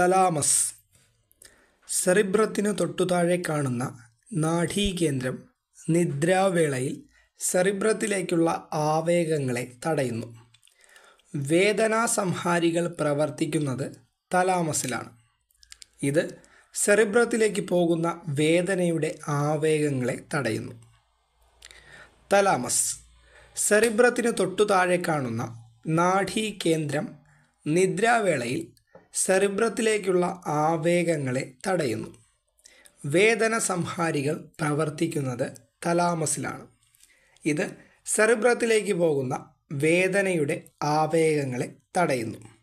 thalamus സെറിബ്രത്തിന് തൊട്ടുതാഴെ കാണുന്ന നാഡീകേന്ദ്രം നിദ്രാവേളയിൽ സെറിബ്രത്തിലേക്കുള്ള ആവേഗങ്ങളെ തടയുന്നു വേദനാ സംഹാരികൾ പ്രവർത്തിക്കുന്നത് തലാമസിലാണ് ഇത് സെറിബ്രത്തിലേക്ക് പോകുന്ന വേദനയുടെ ആവേഗങ്ങളെ തടയുന്നു തലാമസ് സെറിബ്രത്തിന് തൊട്ടു താഴെ കാണുന്ന നാഡീ കേന്ദ്രം നിദ്രാവേളയിൽ സെറിബ്രത്തിലേക്കുള്ള ആവേഗങ്ങളെ തടയുന്നു വേദന സംഹാരികൾ പ്രവർത്തിക്കുന്നത് തലാമസിലാണ് ഇത് സെറിബ്രത്തിലേക്ക് പോകുന്ന വേദനയുടെ ആവേഗങ്ങളെ തടയുന്നു